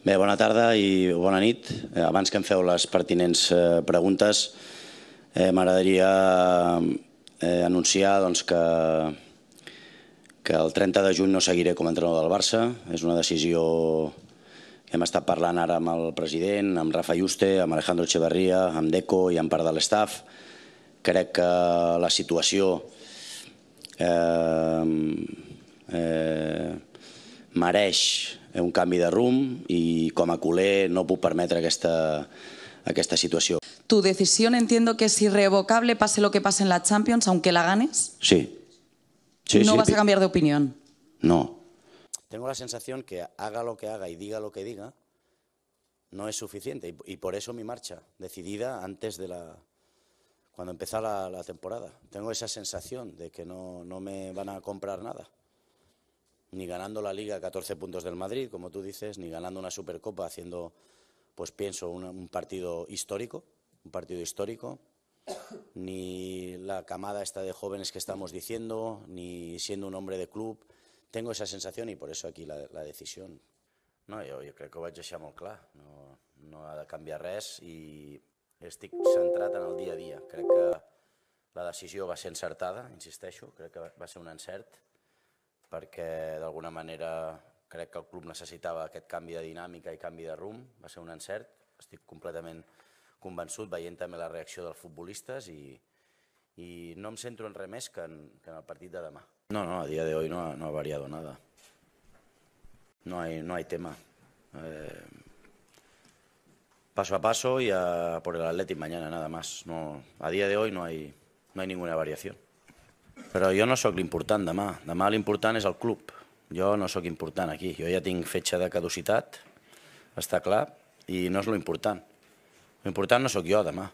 Bé, bona tarda i bona nit. Eh, abans que em feu les pertinents eh, preguntes, eh, m'agradaria anunciar doncs, que, que el 30 de juny no seguiré com a entrenador del Barça. És una decisió que hem estat parlant ara amb el president, amb Rafa Juste, amb Alejandro Echeverría, amb Deco i amb part de l'estaf. Crec que la situació eh, mereix un cambio de room y com a no puc permetre esta situación. ¿Tu decisión entiendo que es irrevocable, pase lo que pase en la Champions, aunque la ganes? Sí. ¿No vas a cambiar de opinión? No. Tengo la sensación que haga lo que haga y diga lo que diga, no es suficiente. Y, por eso mi marcha, decidida antes de la. cuando empezara la, temporada. Tengo esa sensación de que no me van a comprar nada ni ganando la Liga 14 puntos del Madrid, como tú dices, ni ganando una Supercopa haciendo, pues pienso, un, partido histórico, un partido histórico, ni la camada esta de jóvenes que estamos diciendo, ni siendo un hombre de club. Tengo esa sensación y por eso aquí la, decisión. No, yo creo que va a ser molt clar. No, no ha de cambiar res y se centrat en el día a día, creo que la decisión va a ser encertada, eso, creo que va a ser un encert. perquè d'alguna manera crec que el club necessitava aquest canvi de dinàmica i canvi de rumb, va ser un encert, estic completament convençut veient també la reacció dels futbolistes i, i no em centro en més que en, que en el partit de demà. No, no, a dia de no no ha variat nada. No hi no hay tema. Eh, paso a paso i a por el Atleti mañana nada más. No, a dia de no no ha no hay ninguna variació. Però jo no sóc l'important demà. Demà l'important és el club. Jo no sóc important aquí. Jo ja tinc fetge de caducitat, està clar, i no és lo important. L'important no sóc jo demà.